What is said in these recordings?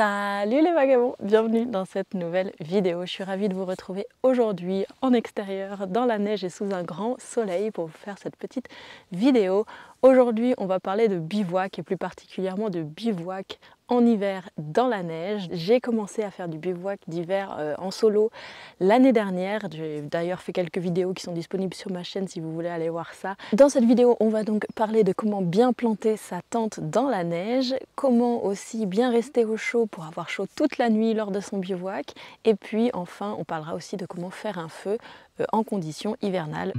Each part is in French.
Salut les vagabonds, bienvenue dans cette nouvelle vidéo. Je suis ravie de vous retrouver aujourd'hui en extérieur, dans la neige et sous un grand soleil pour vous faire cette petite vidéo. Aujourd'hui, on va parler de bivouac et plus particulièrement de bivouac en hiver dans la neige. J'ai commencé à faire du bivouac d'hiver euh, en solo l'année dernière. J'ai d'ailleurs fait quelques vidéos qui sont disponibles sur ma chaîne si vous voulez aller voir ça. Dans cette vidéo, on va donc parler de comment bien planter sa tente dans la neige, comment aussi bien rester au chaud pour avoir chaud toute la nuit lors de son bivouac, et puis enfin, on parlera aussi de comment faire un feu euh, en conditions hivernales.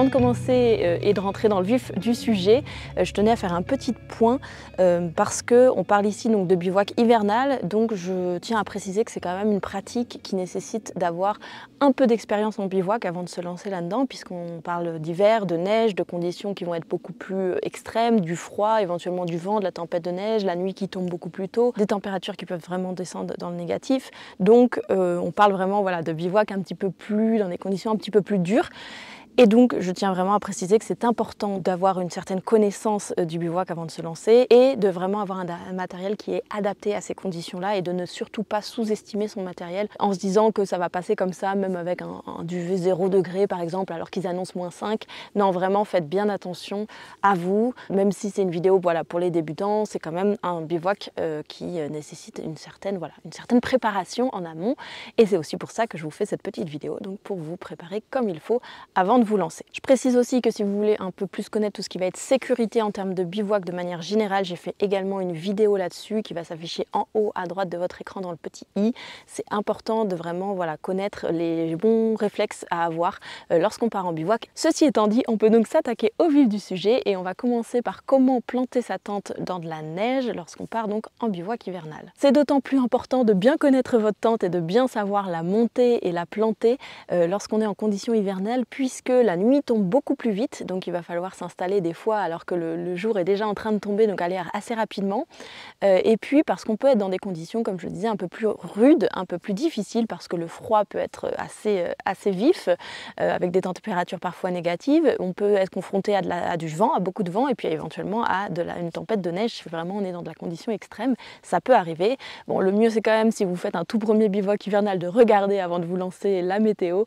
Avant de commencer euh, et de rentrer dans le vif du sujet, euh, je tenais à faire un petit point euh, parce qu'on parle ici donc de bivouac hivernal, donc je tiens à préciser que c'est quand même une pratique qui nécessite d'avoir un peu d'expérience en bivouac avant de se lancer là-dedans, puisqu'on parle d'hiver, de neige, de conditions qui vont être beaucoup plus extrêmes, du froid, éventuellement du vent, de la tempête de neige, la nuit qui tombe beaucoup plus tôt, des températures qui peuvent vraiment descendre dans le négatif. Donc on parle vraiment voilà, de bivouac un petit peu plus, dans des conditions un petit peu plus dures. Et donc, je tiens vraiment à préciser que c'est important d'avoir une certaine connaissance euh, du bivouac avant de se lancer et de vraiment avoir un matériel qui est adapté à ces conditions-là et de ne surtout pas sous-estimer son matériel en se disant que ça va passer comme ça, même avec un, du duvet 0 degré par exemple, alors qu'ils annoncent moins 5. Non, vraiment, faites bien attention à vous, même si c'est une vidéo voilà, pour les débutants, c'est quand même un bivouac euh, qui euh, nécessite une certaine, voilà, une certaine préparation en amont. Et c'est aussi pour ça que je vous fais cette petite vidéo, donc pour vous préparer comme il faut avant de vous lancer. Je précise aussi que si vous voulez un peu plus connaître tout ce qui va être sécurité en termes de bivouac de manière générale, j'ai fait également une vidéo là-dessus qui va s'afficher en haut à droite de votre écran dans le petit i. C'est important de vraiment voilà, connaître les bons réflexes à avoir euh, lorsqu'on part en bivouac. Ceci étant dit, on peut donc s'attaquer au vif du sujet et on va commencer par comment planter sa tente dans de la neige lorsqu'on part donc en bivouac hivernal. C'est d'autant plus important de bien connaître votre tente et de bien savoir la monter et la planter euh, lorsqu'on est en conditions hivernales puisque la nuit tombe beaucoup plus vite, donc il va falloir s'installer des fois alors que le, jour est déjà en train de tomber, donc aller assez rapidement. Euh, et puis parce qu'on peut être dans des conditions, comme je le disais, un peu plus rudes, un peu plus difficiles, parce que le froid peut être assez, euh, assez vif, euh, avec des températures parfois négatives. On peut être confronté à, du vent, à beaucoup de vent, et puis éventuellement à une tempête de neige. vraiment on est dans de la condition extrême, ça peut arriver. Bon, le mieux c'est quand même si vous faites un tout premier bivouac hivernal de regarder avant de vous lancer la météo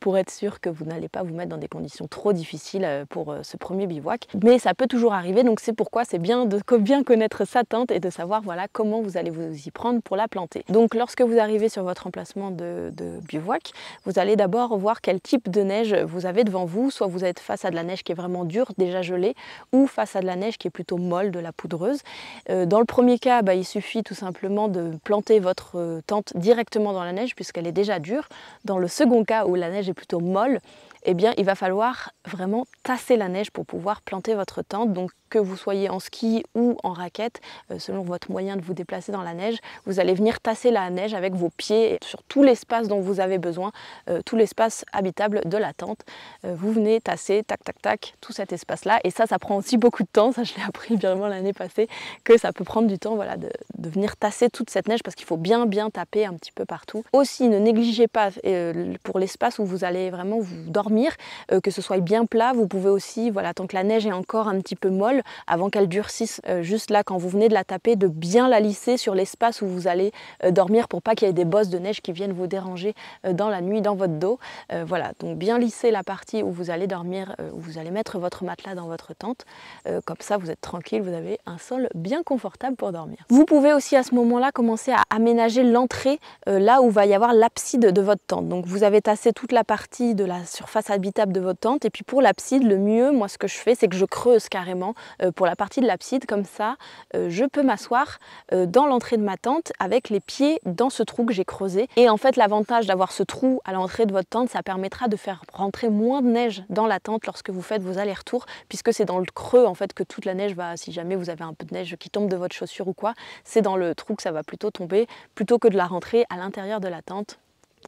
pour être sûr que vous n'allez pas vous mettre dans des conditions trop difficiles euh, pour euh, ce premier bivouac. Mais ça peut toujours arriver, donc c'est pourquoi c'est bien de bien connaître sa tente et de savoir voilà comment vous allez vous y prendre pour la planter. Donc lorsque vous arrivez sur votre emplacement de, bivouac, vous allez d'abord voir quel type de neige vous avez devant vous. Soit vous êtes face à de la neige qui est vraiment dure, déjà gelée, ou face à de la neige qui est plutôt molle, de la poudreuse. Euh, dans le premier cas, bah, il suffit tout simplement de planter votre tente directement dans la neige puisqu'elle est déjà dure. Dans le second cas où la neige est plutôt molle, eh bien, il va falloir vraiment tasser la neige pour pouvoir planter votre tente. Donc, que vous soyez en ski ou en raquette, euh, selon votre moyen de vous déplacer dans la neige, vous allez venir tasser la neige avec vos pieds sur tout l'espace dont vous avez besoin, euh, tout l'espace habitable de la tente. Euh, vous venez tasser, tac, tac, tac, tout cet espace-là. Et ça, ça prend aussi beaucoup de temps. Ça, je l'ai appris vraiment l'année passée, que ça peut prendre du temps voilà, de, de venir tasser toute cette neige parce qu'il faut bien, bien taper un petit peu partout. Aussi, ne négligez pas pour l'espace où vous allez vraiment vous dormir euh, que ce soit bien plat. Vous pouvez aussi, voilà, tant que la neige est encore un petit peu molle, avant qu'elle durcisse, euh, juste là quand vous venez de la taper, de bien la lisser sur l'espace où vous allez euh, dormir pour pas qu'il y ait des bosses de neige qui viennent vous déranger dans la nuit, dans votre dos. voilà, donc bien lisser la partie où vous allez dormir, où vous allez mettre votre matelas dans votre tente. comme ça, vous êtes tranquille, vous avez un sol bien confortable pour dormir. Vous pouvez aussi à ce moment-là commencer à aménager l'entrée là où va y avoir l'abside de votre tente. Donc vous avez tassé toute la partie de la surface habitable de votre tente. Et puis pour l'abside, le mieux, moi ce que je fais, c'est que je creuse carrément euh, pour la partie de l'abside. Comme ça, euh, je peux m'asseoir euh, dans l'entrée de ma tente avec les pieds dans ce trou que j'ai creusé. Et en fait, l'avantage d'avoir ce trou à l'entrée de votre tente, ça permettra de faire rentrer moins de neige dans la tente lorsque vous faites vos allers-retours, puisque c'est dans le creux en fait que toute la neige va, si jamais vous avez un peu de neige qui tombe de votre chaussure ou quoi, c'est dans le trou que ça va plutôt tomber, plutôt que de la rentrer à l'intérieur de la tente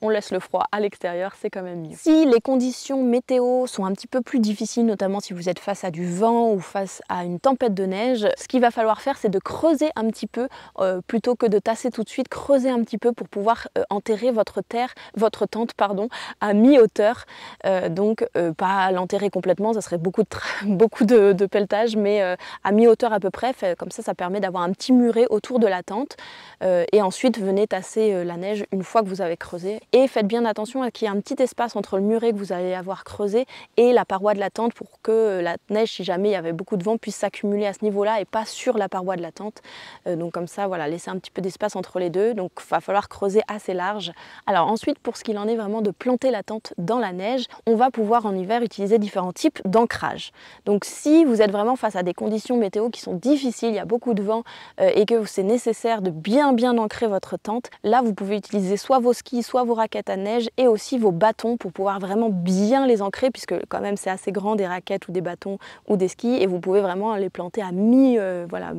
on laisse le froid à l'extérieur, c'est quand même mieux. Si les conditions météo sont un petit peu plus difficiles, notamment si vous êtes face à du vent ou face à une tempête de neige, ce qu'il va falloir faire, c'est de creuser un petit peu euh, plutôt que de tasser tout de suite, creuser un petit peu pour pouvoir euh, enterrer votre terre, votre tente, pardon, à mi-hauteur. Euh, donc pas l'enterrer complètement, ça serait beaucoup de, beaucoup de, pelletage, mais à mi-hauteur à peu près. comme ça, ça permet d'avoir un petit muret autour de la tente. et ensuite, venez tasser la neige une fois que vous avez creusé et faites bien attention à qu'il y ait un petit espace entre le muret que vous allez avoir creusé et la paroi de la tente pour que la neige, si jamais il y avait beaucoup de vent, puisse s'accumuler à ce niveau-là et pas sur la paroi de la tente. Euh, donc comme ça, voilà, laissez un petit peu d'espace entre les deux. Donc il va falloir creuser assez large. Alors ensuite, pour ce qu'il en est vraiment de planter la tente dans la neige, on va pouvoir en hiver utiliser différents types d'ancrage. Donc si vous êtes vraiment face à des conditions météo qui sont difficiles, il y a beaucoup de vent euh, et que c'est nécessaire de bien bien ancrer votre tente, là vous pouvez utiliser soit vos skis, soit vos raquettes à neige et aussi vos bâtons pour pouvoir vraiment bien les ancrer puisque quand même c'est assez grand des raquettes ou des bâtons ou des skis et vous pouvez vraiment les planter à mi, euh, voilà,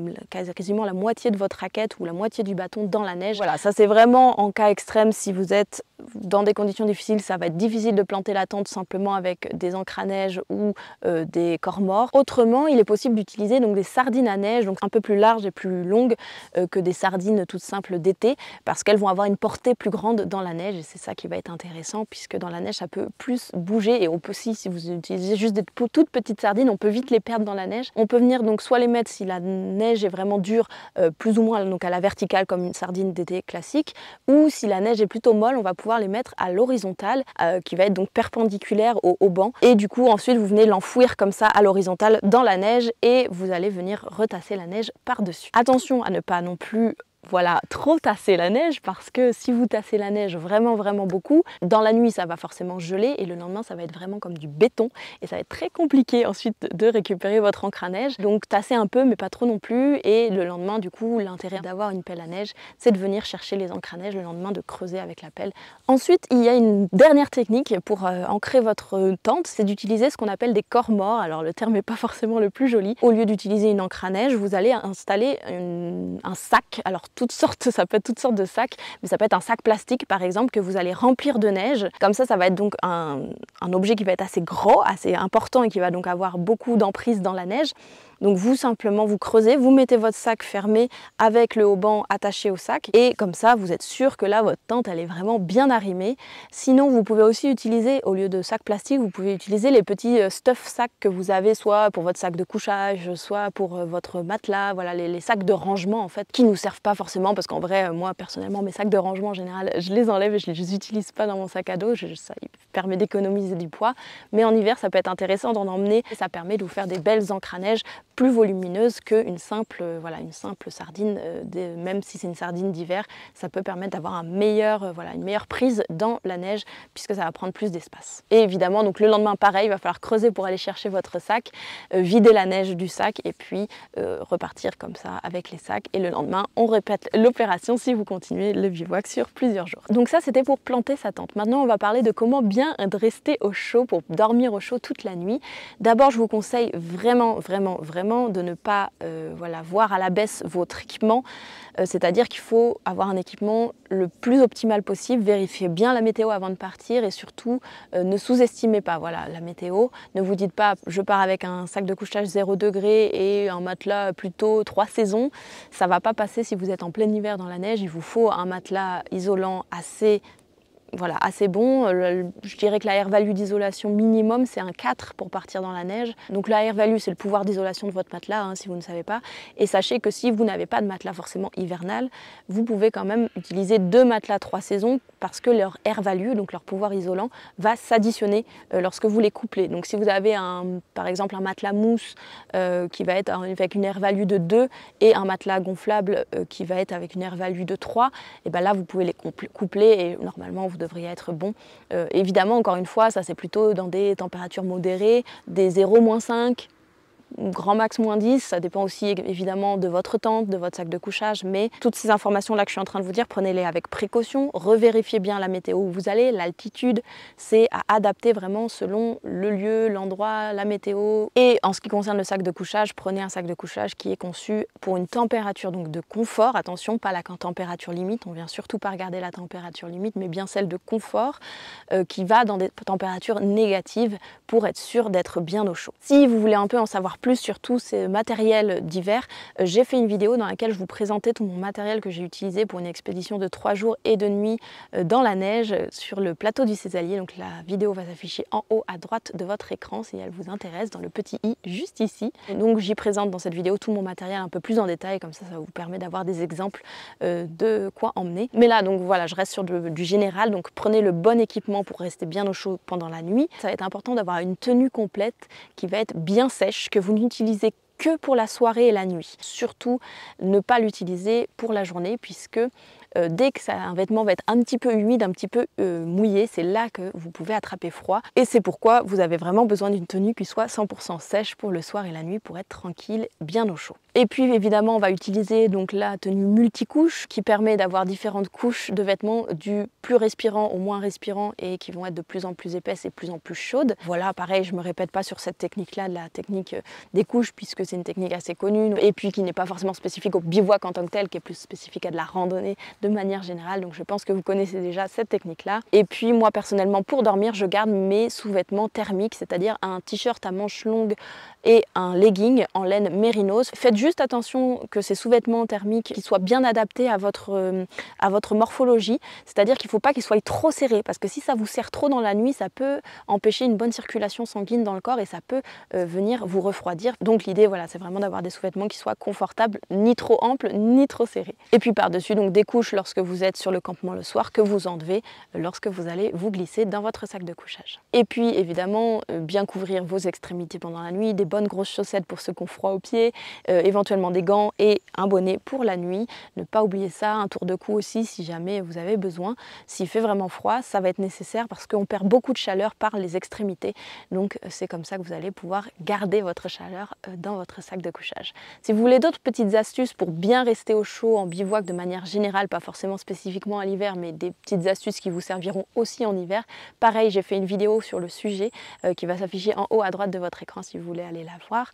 quasiment la moitié de votre raquette ou la moitié du bâton dans la neige. Voilà, ça c'est vraiment en cas extrême si vous êtes dans des conditions difficiles, ça va être difficile de planter la tente simplement avec des encres à neige ou euh, des corps morts. Autrement, il est possible d'utiliser des sardines à neige, donc un peu plus larges et plus longues euh, que des sardines toutes simples d'été, parce qu'elles vont avoir une portée plus grande dans la neige et c'est ça qui va être intéressant puisque dans la neige ça peut plus bouger et on peut aussi, si vous utilisez juste des toutes petites sardines, on peut vite les perdre dans la neige. On peut venir donc soit les mettre si la neige est vraiment dure, euh, plus ou moins donc à la verticale comme une sardine d'été classique, ou si la neige est plutôt molle, on va pouvoir les mettre à l'horizontale, euh, qui va être donc perpendiculaire au, au, banc. Et du coup, ensuite, vous venez l'enfouir comme ça à l'horizontale dans la neige et vous allez venir retasser la neige par-dessus. Attention à ne pas non plus voilà, trop tasser la neige parce que si vous tassez la neige vraiment vraiment beaucoup, dans la nuit ça va forcément geler et le lendemain ça va être vraiment comme du béton et ça va être très compliqué ensuite de récupérer votre encre à neige. Donc tasser un peu mais pas trop non plus et le lendemain du coup l'intérêt d'avoir une pelle à neige c'est de venir chercher les encres à neige le lendemain de creuser avec la pelle. Ensuite il y a une dernière technique pour euh, ancrer votre tente c'est d'utiliser ce qu'on appelle des corps morts. Alors le terme n'est pas forcément le plus joli. Au lieu d'utiliser une encre à neige vous allez installer un sac alors toutes sortes, ça peut être toutes sortes de sacs, mais ça peut être un sac plastique par exemple que vous allez remplir de neige. Comme ça, ça va être donc un, un objet qui va être assez gros, assez important et qui va donc avoir beaucoup d'emprise dans la neige. Donc vous simplement vous creusez, vous mettez votre sac fermé avec le hauban attaché au sac et comme ça vous êtes sûr que là votre tente elle est vraiment bien arrimée. Sinon vous pouvez aussi utiliser, au lieu de sac plastique, vous pouvez utiliser les petits euh, stuff sacs que vous avez soit pour votre sac de couchage, soit pour euh, votre matelas, voilà les, sacs de rangement en fait qui nous servent pas forcément parce qu'en vrai euh, moi personnellement mes sacs de rangement en général je les enlève et je les utilise pas dans mon sac à dos, ça permet d'économiser du poids mais en hiver ça peut être intéressant d'en emmener, ça permet de vous faire des belles encres plus volumineuse qu'une simple, euh, voilà, une simple sardine, euh, même si c'est une sardine d'hiver, ça peut permettre d'avoir un meilleur, euh, voilà, une meilleure prise dans la neige puisque ça va prendre plus d'espace. Et évidemment, donc le lendemain, pareil, il va falloir creuser pour aller chercher votre sac, vider la neige du sac et puis repartir comme ça avec les sacs. Et le lendemain, on répète l'opération si vous continuez le bivouac sur plusieurs jours. Donc ça, c'était pour planter sa tente. Maintenant, on va parler de comment bien rester au chaud pour dormir au chaud toute la nuit. D'abord, je vous conseille vraiment, vraiment, vraiment de ne pas euh, voilà, voir à la baisse votre équipement. Euh, c'est-à-dire qu'il faut avoir un équipement le plus optimal possible, vérifiez bien la météo avant de partir et surtout euh, ne sous-estimez pas voilà, la météo. Ne vous dites pas je pars avec un sac de couchage 0 degré et un matelas plutôt 3 saisons. Ça ne va pas passer si vous êtes en plein hiver dans la neige. Il vous faut un matelas isolant assez voilà, assez bon. Euh, je dirais que la air value d'isolation minimum, c'est un 4 pour partir dans la neige. Donc la r value, c'est le pouvoir d'isolation de votre matelas, hein, si vous ne savez pas. Et sachez que si vous n'avez pas de matelas forcément hivernal, vous pouvez quand même utiliser deux matelas trois saisons parce que leur air value, donc leur pouvoir isolant, va s'additionner euh, lorsque vous les couplez. Donc si vous avez un, par exemple un matelas mousse euh, qui va être avec une air value de 2 et eh un matelas gonflable qui va être avec une air value de 3, et bien là, vous pouvez les coupler et normalement, vous devrait être bon. Euh, évidemment, encore une fois, ça c'est plutôt dans des températures modérées, des 0-5, grand max moins 10. Ça dépend aussi évidemment de votre tente, de votre sac de couchage, mais toutes ces informations-là que je suis en train de vous dire, prenez-les avec précaution, revérifiez bien la météo où vous allez, l'altitude, c'est à adapter vraiment selon le lieu, l'endroit, la météo. Et en ce qui concerne le sac de couchage, prenez un sac de couchage qui est conçu pour une température donc de confort, attention, pas la température limite, on vient surtout pas regarder la température limite, mais bien celle de confort euh, qui va dans des températures négatives pour être sûr d'être bien au chaud. Si vous voulez un peu en savoir plus sur tous ces matériels divers, euh, j'ai fait une vidéo dans laquelle je vous présentais tout mon matériel que j'ai utilisé pour une expédition de trois jours et de nuit euh, dans la neige euh, sur le plateau du Césalier. Donc la vidéo va s'afficher en haut à droite de votre écran si elle vous intéresse, dans le petit i juste ici. Donc j'y présente dans cette vidéo tout mon matériel un peu plus en détail, comme ça ça vous permet d'avoir des exemples de quoi emmener. Mais là donc voilà, je reste sur du général, donc prenez le bon équipement pour rester bien au chaud pendant la nuit. Ça va être important d'avoir une tenue complète qui va être bien sèche, que vous vous n'utilisez que pour la soirée et la nuit. Surtout ne pas l'utiliser pour la journée puisque euh, dès que ça, un vêtement va être un petit peu humide, un petit peu euh, mouillé, c'est là que vous pouvez attraper froid. Et c'est pourquoi vous avez vraiment besoin d'une tenue qui soit 100% sèche pour le soir et la nuit pour être tranquille, bien au chaud. Et puis évidemment, on va utiliser donc la tenue multicouche qui permet d'avoir différentes couches de vêtements du plus respirant au moins respirant et qui vont être de plus en plus épaisses et plus en plus chaudes. Voilà, pareil, je me répète pas sur cette technique-là, de la technique euh, des couches puisque c'est une technique assez connue et puis qui n'est pas forcément spécifique au bivouac en tant que tel, qui est plus spécifique à de la randonnée de manière générale. Donc je pense que vous connaissez déjà cette technique-là. Et puis moi personnellement, pour dormir, je garde mes sous-vêtements thermiques, c'est-à-dire un t-shirt à manches longues et un legging en laine mérinos. Faites juste juste attention que ces sous-vêtements thermiques qu'ils soient bien adaptés à votre, euh, à votre morphologie, c'est-à-dire qu'il ne faut pas qu'ils soient trop serrés, parce que si ça vous serre trop dans la nuit, ça peut empêcher une bonne circulation sanguine dans le corps et ça peut euh, venir vous refroidir. Donc l'idée, voilà, c'est vraiment d'avoir des sous-vêtements qui soient confortables, ni trop amples, ni trop serrés. Et puis par-dessus, donc des couches lorsque vous êtes sur le campement le soir, que vous enlevez euh, lorsque vous allez vous glisser dans votre sac de couchage. Et puis évidemment, bien couvrir vos extrémités pendant la nuit, des bonnes grosses chaussettes pour ceux qui ont froid aux pieds, éventuellement des gants et un bonnet pour la nuit. Ne pas oublier ça, un tour de cou aussi si jamais vous avez besoin. S'il fait vraiment froid, ça va être nécessaire parce qu'on perd beaucoup de chaleur par les extrémités. Donc euh, c'est comme ça que vous allez pouvoir garder votre chaleur euh, dans votre sac de couchage. Si vous voulez d'autres petites astuces pour bien rester au chaud en bivouac de manière générale, pas forcément spécifiquement à l'hiver, mais des petites astuces qui vous serviront aussi en hiver, pareil, j'ai fait une vidéo sur le sujet euh, qui va s'afficher en haut à droite de votre écran si vous voulez aller la voir.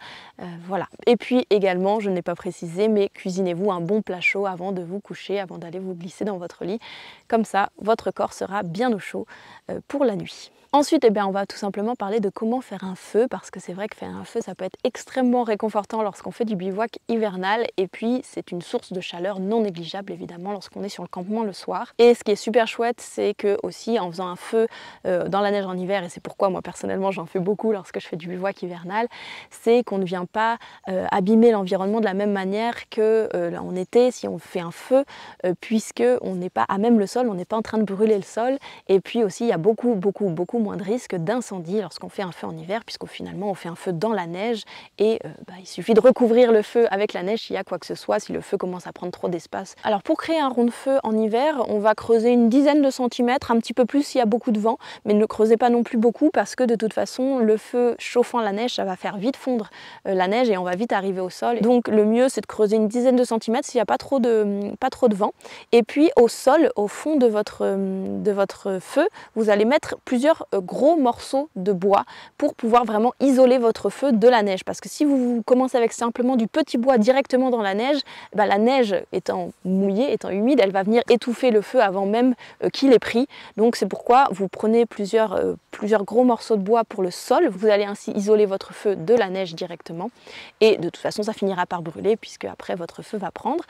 voilà. Et puis également je n'ai pas précisé, mais cuisinez-vous un bon plat chaud avant de vous coucher, avant d'aller vous glisser dans votre lit. Comme ça, votre corps sera bien au chaud euh, pour la nuit. Ensuite, eh bien, on va tout simplement parler de comment faire un feu, parce que c'est vrai que faire un feu, ça peut être extrêmement réconfortant lorsqu'on fait du bivouac hivernal, et puis c'est une source de chaleur non négligeable, évidemment, lorsqu'on est sur le campement le soir. Et ce qui est super chouette, c'est que aussi en faisant un feu euh, dans la neige en hiver, et c'est pourquoi moi personnellement j'en fais beaucoup lorsque je fais du bivouac hivernal, c'est qu'on ne vient pas euh, abîmer l'environnement de la même manière que euh, en été si on fait un feu, puisque on n'est pas à même le sol, on n'est pas en train de brûler le sol, et puis aussi il y a beaucoup, beaucoup, beaucoup moins de risque d'incendie lorsqu'on fait un feu en hiver, puisqu'au finalement on fait un feu dans la neige et euh, bah, il suffit de recouvrir le feu avec la neige s'il y a quoi que ce soit, si le feu commence à prendre trop d'espace. Alors pour créer un rond de feu en hiver, on va creuser une dizaine de centimètres, un petit peu plus s'il y a beaucoup de vent, mais ne creusez pas non plus beaucoup parce que de toute façon le feu chauffant la neige, ça va faire vite fondre euh, la neige et on va vite arriver au sol. Donc le mieux c'est de creuser une dizaine de centimètres s'il n'y a pas trop, de, pas trop de vent. Et puis au sol, au fond de votre, euh, de votre feu, vous allez mettre plusieurs euh, gros morceaux de bois pour pouvoir vraiment isoler votre feu de la neige. Parce que si vous commencez avec simplement du petit bois directement dans la neige, eh ben, la neige étant mouillée, étant humide, elle va venir étouffer le feu avant même euh, qu'il ait pris. Donc c'est pourquoi vous prenez plusieurs, euh, plusieurs gros morceaux de bois pour le sol. Vous allez ainsi isoler votre feu de la neige directement. Et de toute façon, ça finira par brûler puisque après votre feu va prendre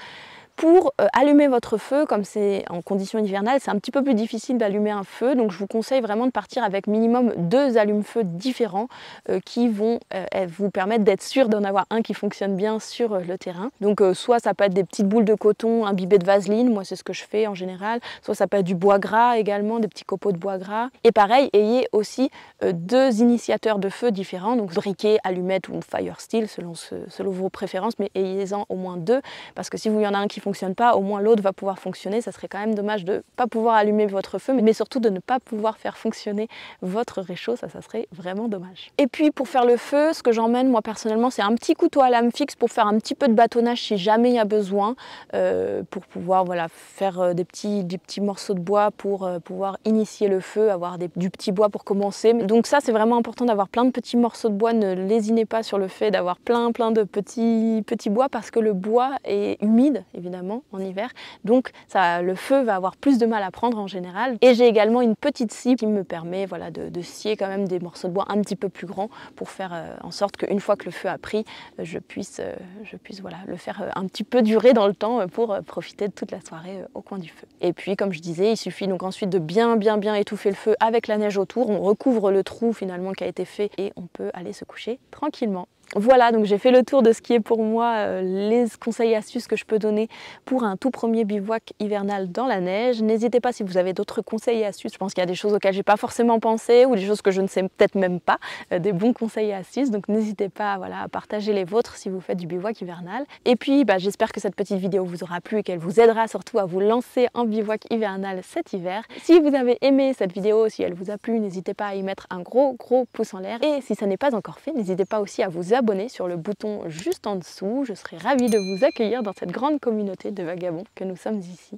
pour euh, allumer votre feu, comme c'est en conditions hivernales, c'est un petit peu plus difficile d'allumer un feu, donc je vous conseille vraiment de partir avec minimum deux allumes feux différents euh, qui vont euh, eh, vous permettre d'être sûr d'en avoir un qui fonctionne bien sur le terrain. Donc soit ça peut être des petites boules de coton imbibées de vaseline, moi c'est ce que je fais en général, soit ça peut être du bois gras également, des petits copeaux de bois gras. Et pareil, ayez aussi deux initiateurs de feu différents, donc briquet, allumette ou fire steel selon, selon vos préférences, mais ayez-en au moins deux, parce que si vous y en a un qui fonctionne pas, au moins l'autre va pouvoir fonctionner. Ça serait quand même dommage de ne pas pouvoir allumer votre feu, mais surtout de ne pas pouvoir faire fonctionner votre réchaud. Ça, ça serait vraiment dommage. Et puis pour faire le feu, ce que j'emmène moi personnellement, c'est un petit couteau à lame fixe pour faire un petit peu de bâtonnage si jamais il y a besoin, euh, pour pouvoir voilà, faire euh, des petits, des petits morceaux de bois pour euh, pouvoir initier le feu, avoir du petit bois pour commencer. Donc ça, c'est vraiment important d'avoir plein de petits morceaux de bois. Ne lésinez pas sur le fait d'avoir plein plein de petits, petits bois parce que le bois est humide, évidemment en hiver. Donc ça, le feu va avoir plus de mal à prendre en général. Et j'ai également une petite scie qui me permet voilà, de, scier quand même des morceaux de bois un petit peu plus grands pour faire euh, en sorte qu'une fois que le feu a pris, euh, je puisse, euh, je puisse voilà, le faire un petit peu durer dans le temps pour profiter de toute la soirée au coin du feu. Et puis comme je disais, il suffit donc ensuite de bien bien bien étouffer le feu avec la neige autour. On recouvre le trou finalement qui a été fait et on peut aller se coucher tranquillement voilà, donc j'ai fait le tour de ce qui est pour moi euh, les conseils et astuces que je peux donner pour un tout premier bivouac hivernal dans la neige. N'hésitez pas si vous avez d'autres conseils et astuces. Je pense qu'il y a des choses auxquelles j'ai pas forcément pensé ou des choses que je ne sais peut-être même pas, euh, des bons conseils et astuces. Donc n'hésitez pas voilà, à partager les vôtres si vous faites du bivouac hivernal. Et puis bah, j'espère que cette petite vidéo vous aura plu et qu'elle vous aidera surtout à vous lancer en bivouac hivernal cet hiver. Si vous avez aimé cette vidéo, si elle vous a plu, n'hésitez pas à y mettre un gros gros pouce en l'air. Et si ça n'est pas encore fait, n'hésitez pas aussi à vous abonner sur le bouton juste en dessous. Je serai ravie de vous accueillir dans cette grande communauté de vagabonds que nous sommes ici.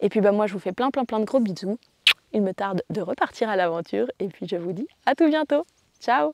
Et puis bah, moi, je vous fais plein plein plein de gros bisous. Il me tarde de repartir à l'aventure et puis je vous dis à tout bientôt. Ciao